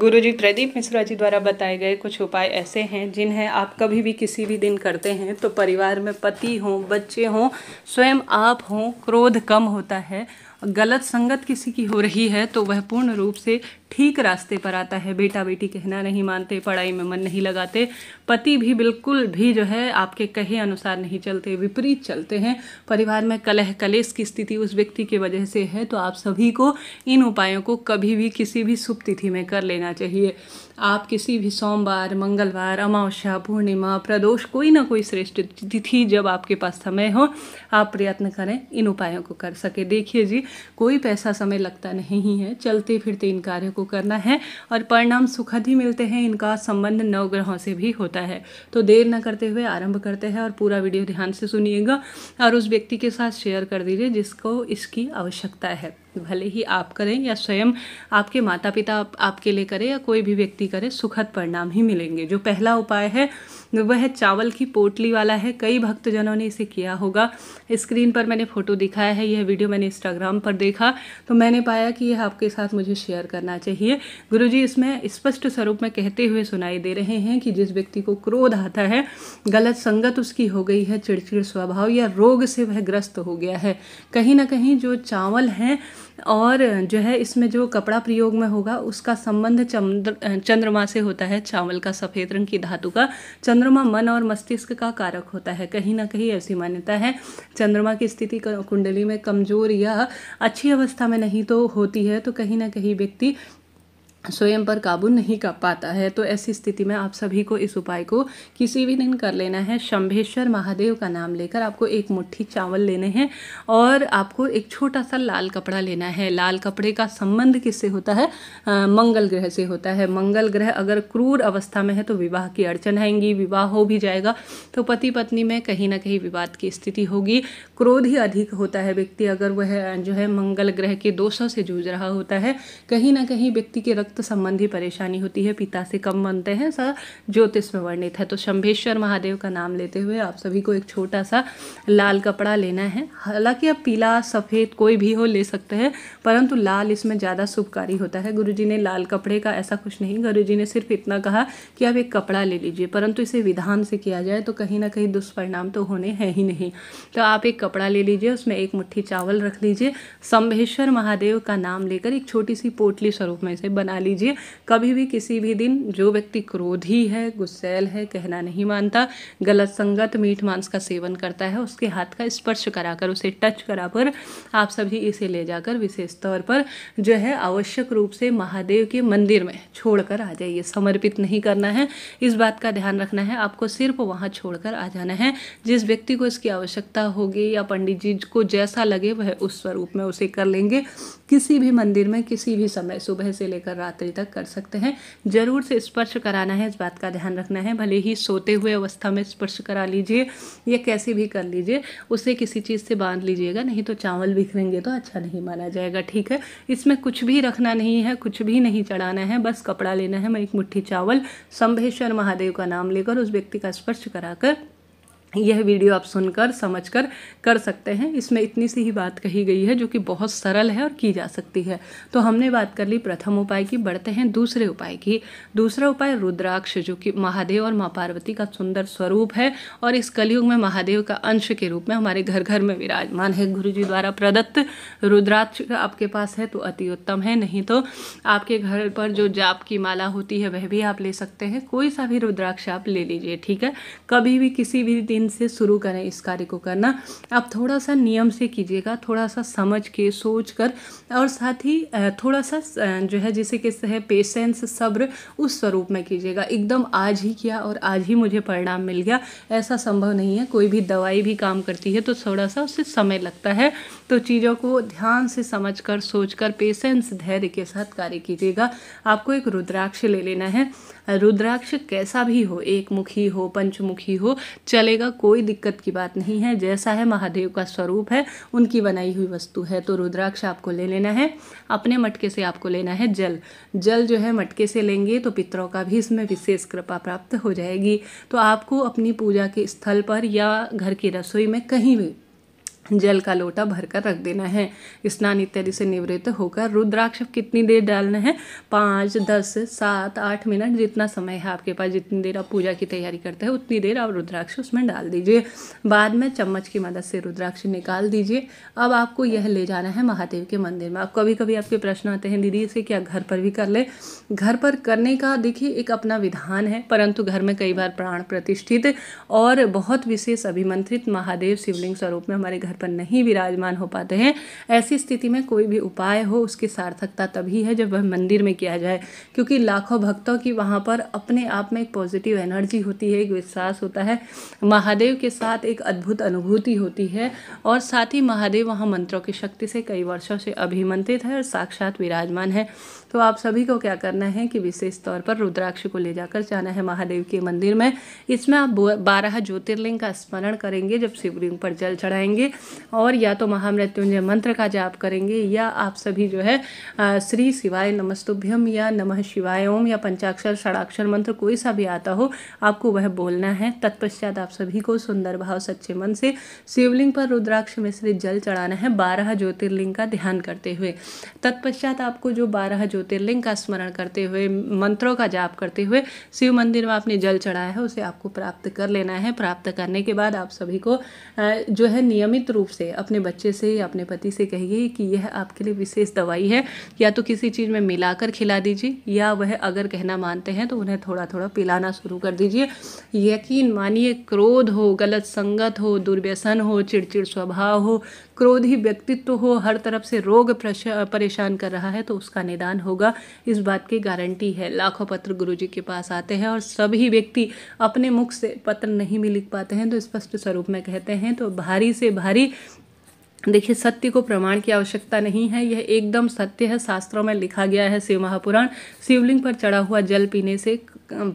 गुरुजी प्रदीप मिश्रा जी द्वारा बताए गए कुछ उपाय ऐसे हैं जिन्हें आप कभी भी किसी भी दिन करते हैं तो परिवार में पति हों बच्चे हों स्वयं आप हों क्रोध कम होता है गलत संगत किसी की हो रही है तो वह पूर्ण रूप से ठीक रास्ते पर आता है बेटा बेटी कहना नहीं मानते पढ़ाई में मन नहीं लगाते पति भी बिल्कुल भी जो है आपके कहे अनुसार नहीं चलते विपरीत चलते हैं परिवार में कलह कलेश की स्थिति उस व्यक्ति की वजह से है तो आप सभी को इन उपायों को कभी भी किसी भी शुभ तिथि में कर लेना चाहिए आप किसी भी सोमवार मंगलवार अमावस्या पूर्णिमा प्रदोष कोई ना कोई श्रेष्ठ तिथि जब आपके पास समय हो आप प्रयत्न करें इन उपायों को कर सके देखिए जी कोई पैसा समय लगता नहीं है चलते फिरते इन कार्यों को आपको करना है और परिणाम सुखद ही मिलते हैं इनका संबंध नौ ग्रहों से भी होता है तो देर न करते हुए आरंभ करते हैं और पूरा वीडियो ध्यान से सुनिएगा और उस व्यक्ति के साथ शेयर कर दीजिए जिसको इसकी आवश्यकता है भले ही आप करें या स्वयं आपके माता पिता आप, आपके लिए करें या कोई भी व्यक्ति करे सुखद परिणाम ही मिलेंगे जो पहला उपाय है वह चावल की पोटली वाला है कई भक्तजनों ने इसे किया होगा स्क्रीन पर मैंने फ़ोटो दिखाया है यह वीडियो मैंने इंस्टाग्राम पर देखा तो मैंने पाया कि यह आपके साथ मुझे शेयर करना चाहिए जी इसमें स्पष्ट स्वरूप में कहते हुए सुनाई दे रहे हैं कि जिस व्यक्ति को क्रोध आता है गलत संगत उसकी हो गई है चिड़चिड़ स्वभाव या रोग से वह ग्रस्त हो गया है कहीं ना कहीं जो चावल हैं और जो है इसमें जो कपड़ा प्रयोग में होगा उसका संबंध चंद्र चंद्रमा से होता है चावल का सफ़ेद रंग की धातु का चंद्रमा मन और मस्तिष्क का कारक होता है कहीं ना कहीं ऐसी मान्यता है चंद्रमा की स्थिति कुंडली में कमज़ोर या अच्छी अवस्था में नहीं तो होती है तो कहीं ना कहीं व्यक्ति स्वयं पर काबू नहीं कर पाता है तो ऐसी स्थिति में आप सभी को इस उपाय को किसी भी दिन कर लेना है शंभेश्वर महादेव का नाम लेकर आपको एक मुट्ठी चावल लेने हैं और आपको एक छोटा सा लाल कपड़ा लेना है लाल कपड़े का संबंध किससे होता है आ, मंगल ग्रह से होता है मंगल ग्रह अगर क्रूर अवस्था में है तो विवाह की अड़चन आएंगी विवाह हो भी जाएगा तो पति पत्नी में कहीं ना कहीं विवाद की स्थिति होगी क्रोध ही अधिक होता है व्यक्ति अगर वह जो है मंगल ग्रह के दोषों से जूझ रहा होता है कहीं ना कहीं व्यक्ति के रक्त रक्त संबंधी परेशानी होती है पिता से कम बनते हैं सर ज्योतिष में वर्णित है तो शंभेश्वर महादेव का नाम लेते हुए आप सभी को एक छोटा सा लाल कपड़ा लेना है हालांकि आप पीला सफ़ेद कोई भी हो ले सकते हैं परंतु लाल इसमें ज़्यादा शुभकारी होता है गुरु जी ने लाल कपड़े का ऐसा कुछ नहीं गुरु जी ने सिर्फ इतना कहा कि आप एक कपड़ा ले लीजिए परंतु इसे विधान से किया जाए तो कहीं ना कहीं दुष्परिणाम तो होने हैं ही नहीं तो आप एक कपड़ा ले लीजिए उसमें एक मुट्ठी चावल रख लीजिए संभेश्वर महादेव का नाम लेकर एक छोटी सी पोटली स्वरूप में इसे बना लीजिए कभी भी किसी भी दिन जो व्यक्ति क्रोधी है गुस्सेल है कहना नहीं मानता गलत संगत मीट मांस का सेवन करता है उसके हाथ का स्पर्श कराकर उसे टच करा पर आप सभी इसे ले जाकर विशेष तौर पर जो है आवश्यक रूप से महादेव के मंदिर में छोड़कर आ जाइए समर्पित नहीं करना है इस बात का ध्यान रखना है आपको सिर्फ वहाँ छोड़कर आ जाना है जिस व्यक्ति को इसकी आवश्यकता होगी या पंडित जी को जैसा लगे वह उस स्वरूप में उसे कर लेंगे किसी भी मंदिर में किसी भी समय सुबह से लेकर रात रात्रि तक कर सकते हैं ज़रूर से स्पर्श कराना है इस बात का ध्यान रखना है भले ही सोते हुए अवस्था में स्पर्श करा लीजिए या कैसे भी कर लीजिए उसे किसी चीज़ से बांध लीजिएगा नहीं तो चावल बिखरेंगे तो अच्छा नहीं माना जाएगा ठीक है इसमें कुछ भी रखना नहीं है कुछ भी नहीं चढ़ाना है बस कपड़ा लेना है मैं एक मुट्ठी चावल संभेश्वर महादेव का नाम लेकर उस व्यक्ति का स्पर्श कराकर यह वीडियो आप सुनकर समझकर कर सकते हैं इसमें इतनी सी ही बात कही गई है जो कि बहुत सरल है और की जा सकती है तो हमने बात कर ली प्रथम उपाय की बढ़ते हैं दूसरे उपाय की दूसरा उपाय रुद्राक्ष जो कि महादेव और माँ पार्वती का सुंदर स्वरूप है और इस कलयुग में महादेव का अंश के रूप में हमारे घर घर में विराजमान है गुरु जी द्वारा प्रदत्त रुद्राक्ष आपके पास है तो अति उत्तम है नहीं तो आपके घर पर जो जाप की माला होती है वह भी आप ले सकते हैं कोई सा भी रुद्राक्ष आप ले लीजिए ठीक है कभी भी किसी भी दिन दिन से शुरू करें इस कार्य को करना आप थोड़ा सा नियम से कीजिएगा थोड़ा सा समझ के सोच कर और साथ ही थोड़ा सा जो है जैसे कि है पेशेंस सब्र उस स्वरूप में कीजिएगा एकदम आज ही किया और आज ही मुझे परिणाम मिल गया ऐसा संभव नहीं है कोई भी दवाई भी काम करती है तो थोड़ा सा उससे समय लगता है तो चीज़ों को ध्यान से समझ कर सोच कर पेशेंस धैर्य के साथ कार्य कीजिएगा आपको एक रुद्राक्ष ले लेना है रुद्राक्ष कैसा भी हो एक मुखी हो पंचमुखी हो चलेगा कोई दिक्कत की बात नहीं है जैसा है महादेव का स्वरूप है उनकी बनाई हुई वस्तु है तो रुद्राक्ष आपको ले लेना है अपने मटके से आपको लेना है जल जल जो है मटके से लेंगे तो पितरों का भी इसमें विशेष कृपा प्राप्त हो जाएगी तो आपको अपनी पूजा के स्थल पर या घर की रसोई में कहीं भी जल का लोटा भरकर रख देना है स्नान इत्यादि से निवृत्त होकर रुद्राक्ष कितनी देर डालना है पाँच दस सात आठ मिनट जितना समय है आपके पास जितनी देर आप पूजा की तैयारी करते हैं उतनी देर आप रुद्राक्ष उसमें डाल दीजिए बाद में चम्मच की मदद से रुद्राक्ष निकाल दीजिए अब आपको यह ले जाना है महादेव के मंदिर में आप कभी कभी आपके प्रश्न आते हैं दीदी इसे क्या घर पर भी कर ले घर पर करने का देखिए एक अपना विधान है परंतु घर में कई बार प्राण प्रतिष्ठित और बहुत विशेष अभिमंत्रित महादेव शिवलिंग स्वरूप में हमारे घर घर पर नहीं विराजमान हो पाते हैं ऐसी स्थिति में कोई भी उपाय हो उसकी सार्थकता तभी है जब वह मंदिर में किया जाए क्योंकि लाखों भक्तों की वहाँ पर अपने आप में एक पॉजिटिव एनर्जी होती है एक विश्वास होता है महादेव के साथ एक अद्भुत अनुभूति होती है और साथ ही महादेव वहाँ मंत्रों की शक्ति से कई वर्षों से अभिमंत्रित है और साक्षात विराजमान है तो आप सभी को क्या करना है कि विशेष तौर पर रुद्राक्ष को ले जाकर जाना है महादेव के मंदिर में इसमें आप बारह ज्योतिर्लिंग का स्मरण करेंगे जब शिवलिंग पर जल चढ़ाएंगे और या तो महामृत्युंजय मंत्र का जाप करेंगे या आप सभी जो है श्री शिवाय नमस्तुभ्यम या नमः शिवाय ओम या पंचाक्षर षडाक्षर मंत्र कोई सा भी आता हो आपको वह बोलना है तत्पश्चात आप सभी को सुंदर भाव सच्चे मन से शिवलिंग पर रुद्राक्ष में श्री जल चढ़ाना है बारह ज्योतिर्लिंग का ध्यान करते हुए तत्पश्चात आपको जो बारह ज्योतिर्लिंग का स्मरण करते हुए मंत्रों का जाप करते हुए शिव मंदिर में आपने जल चढ़ाया है उसे आपको प्राप्त कर लेना है प्राप्त करने के बाद आप सभी को जो है नियमित रूप से अपने बच्चे से या अपने पति से कहिए कि यह आपके लिए विशेष दवाई है या तो किसी चीज़ में मिलाकर खिला दीजिए या वह अगर कहना मानते हैं तो उन्हें थोड़ा थोड़ा पिलाना शुरू कर दीजिए यकीन मानिए क्रोध हो गलत संगत हो दुर्व्यसन हो चिड़चिड़ स्वभाव हो क्रोधी व्यक्तित्व हो हर तरफ से रोग परेशान कर रहा है तो उसका निदान हो होगा इस बात की गारंटी है लाखों पत्र गुरु जी के पास आते हैं और सभी व्यक्ति अपने मुख से पत्र नहीं भी लिख पाते हैं तो स्पष्ट स्वरूप में कहते हैं तो भारी से भारी देखिए सत्य को प्रमाण की आवश्यकता नहीं है यह एकदम सत्य है शास्त्रों में लिखा गया है शिव महापुराण शिवलिंग पर चढ़ा हुआ जल पीने से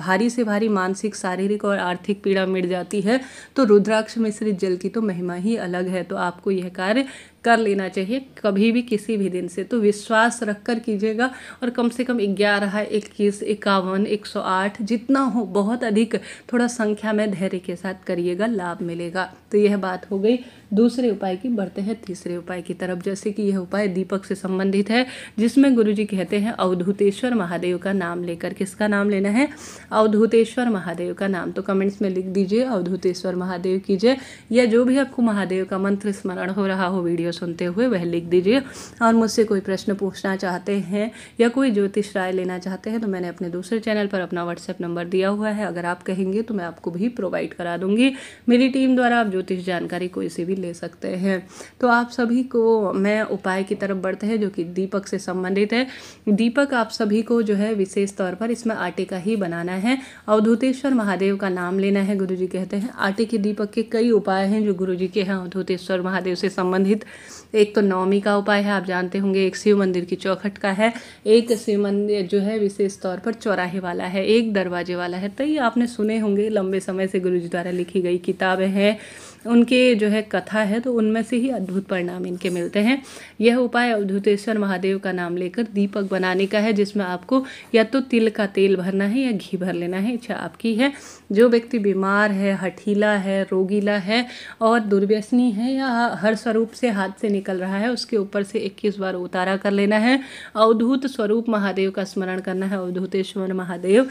भारी से भारी मानसिक शारीरिक और आर्थिक पीड़ा मिट जाती है तो रुद्राक्ष मिश्रित जल की तो महिमा ही अलग है तो आपको यह कार्य कर लेना चाहिए कभी भी किसी भी दिन से तो विश्वास रख कर कीजिएगा और कम से कम ग्यारह इक्कीस इक्यावन एक सौ आठ जितना हो बहुत अधिक थोड़ा संख्या में धैर्य के साथ करिएगा लाभ मिलेगा तो यह बात हो गई दूसरे उपाय की बढ़ते हैं तीसरे उपाय की तरफ जैसे कि यह उपाय दीपक से संबंधित है जिसमें गुरु जी कहते हैं अवधूतेश्वर महादेव का नाम लेकर किसका नाम लेना है अवधूतेश्वर महादेव का नाम तो कमेंट्स में लिख दीजिए अवधूतेश्वर महादेव कीजिए या जो भी आपको महादेव का मंत्र स्मरण हो रहा हो वीडियो सुनते हुए वह लिख दीजिए और मुझसे कोई प्रश्न पूछना चाहते हैं या कोई ज्योतिष राय लेना चाहते हैं तो मैंने अपने दूसरे चैनल पर अपना व्हाट्सएप नंबर दिया हुआ है अगर आप कहेंगे तो मैं आपको भी प्रोवाइड करा दूंगी मेरी टीम द्वारा आप ज्योतिष जानकारी कोई से भी ले सकते हैं तो आप सभी को मैं उपाय की तरफ बढ़ते हैं जो कि दीपक से संबंधित है दीपक आप सभी को जो है विशेष तौर पर इसमें आटे का ही बनाना है अवधूतेश्वर महादेव का नाम लेना है जी कहते हैं आटे के दीपक के कई उपाय हैं जो जी के हैं अवधूतेश्वर महादेव से संबंधित एक तो नवमी का उपाय है आप जानते होंगे एक शिव मंदिर की चौखट का है एक शिव मंदिर जो है विशेष तौर पर चौराहे वाला है एक दरवाजे वाला है तो ये आपने सुने होंगे लंबे समय से गुरु जी द्वारा लिखी गई किताबें हैं उनके जो है कथा है तो उनमें से ही अद्भुत परिणाम इनके मिलते हैं यह उपाय अवधुतेश्वर महादेव का नाम लेकर दीपक बनाने का है जिसमें आपको या तो तिल का तेल भरना है या घी भर लेना है इच्छा आपकी है जो व्यक्ति बीमार है हठीला है रोगीला है और दुर्व्यसनी है या हर स्वरूप से हाथ से निकल रहा है उसके ऊपर से इक्कीस बार उतारा कर लेना है अवधूत स्वरूप महादेव का स्मरण करना है अवधूतेश्वर महादेव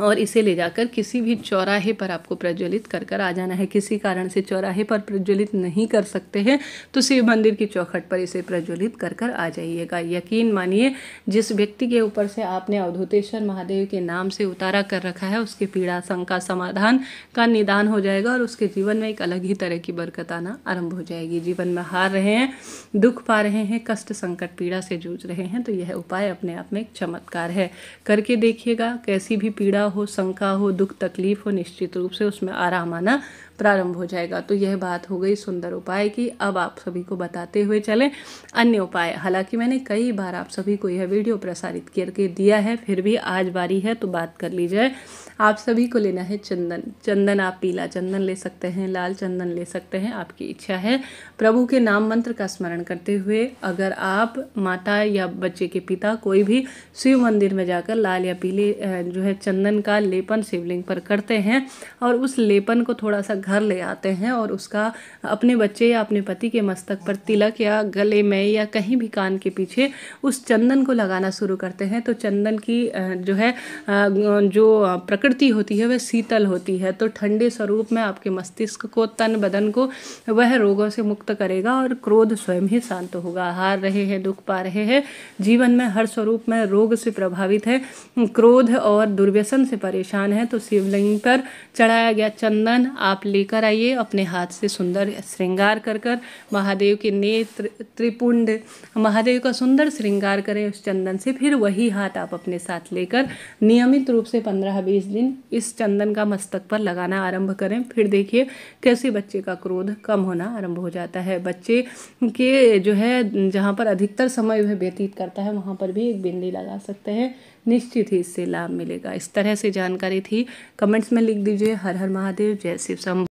और इसे ले जाकर किसी भी चौराहे पर आपको प्रज्वलित कर कर आ जाना है किसी कारण से चौराहे पर प्रज्वलित नहीं कर सकते हैं तो शिव मंदिर की चौखट पर इसे प्रज्वलित कर कर आ जाइएगा यकीन मानिए जिस व्यक्ति के ऊपर से आपने अवधुतेश्वर महादेव के नाम से उतारा कर रखा है उसके पीड़ा शंका समाधान का निदान हो जाएगा और उसके जीवन में एक अलग ही तरह की बरकत आना आरम्भ हो जाएगी जीवन में हार रहे हैं दुख पा रहे हैं कष्ट संकट पीड़ा से जूझ रहे हैं तो यह उपाय अपने आप में एक चमत्कार है करके देखिएगा कैसी भी पीड़ा पीड़ा हो शंका हो दुख तकलीफ हो निश्चित रूप से उसमें आराम आना प्रारंभ हो जाएगा तो यह बात हो गई सुंदर उपाय की अब आप सभी को बताते हुए चलें अन्य उपाय हालांकि मैंने कई बार आप सभी को यह वीडियो प्रसारित करके दिया है फिर भी आज बारी है तो बात कर ली जाए आप सभी को लेना है चंदन चंदन आप पीला चंदन ले सकते हैं लाल चंदन ले सकते हैं आपकी इच्छा है प्रभु के नाम मंत्र का स्मरण करते हुए अगर आप माता या बच्चे के पिता कोई भी शिव मंदिर में जाकर लाल या पीले जो है चंदन का लेपन शिवलिंग पर करते हैं और उस लेपन को थोड़ा सा घर ले आते हैं और उसका अपने बच्चे या अपने पति के मस्तक पर तिलक या गले में या कहीं भी कान के पीछे उस चंदन को लगाना शुरू करते हैं तो चंदन की जो है जो प्रकृति होती है वह शीतल होती है तो ठंडे स्वरूप में आपके मस्तिष्क को तन बदन को वह रोगों से मुक्त करेगा और क्रोध स्वयं ही शांत होगा हार रहे हैं दुख पा रहे हैं जीवन में हर स्वरूप में रोग से प्रभावित है क्रोध और दुर्व्यसन से परेशान है तो शिवलिंग पर चढ़ाया गया चंदन आप लेकर आइए अपने हाथ से सुंदर श्रृंगार कर कर महादेव के नेत्र त्रिपुंड महादेव का सुंदर श्रृंगार करें उस चंदन से फिर वही हाथ आप अपने साथ लेकर नियमित रूप से पंद्रह बीस दिन इस चंदन का मस्तक पर लगाना आरंभ करें फिर देखिए कैसे बच्चे का क्रोध कम होना आरंभ हो जाता है बच्चे के जो है जहाँ पर अधिकतर समय वह व्यतीत करता है वहाँ पर भी एक बिंदी लगा सकते हैं निश्चित ही इससे लाभ मिलेगा इस तरह से जानकारी थी कमेंट्स में लिख दीजिए हर हर महादेव जय शिव शंभु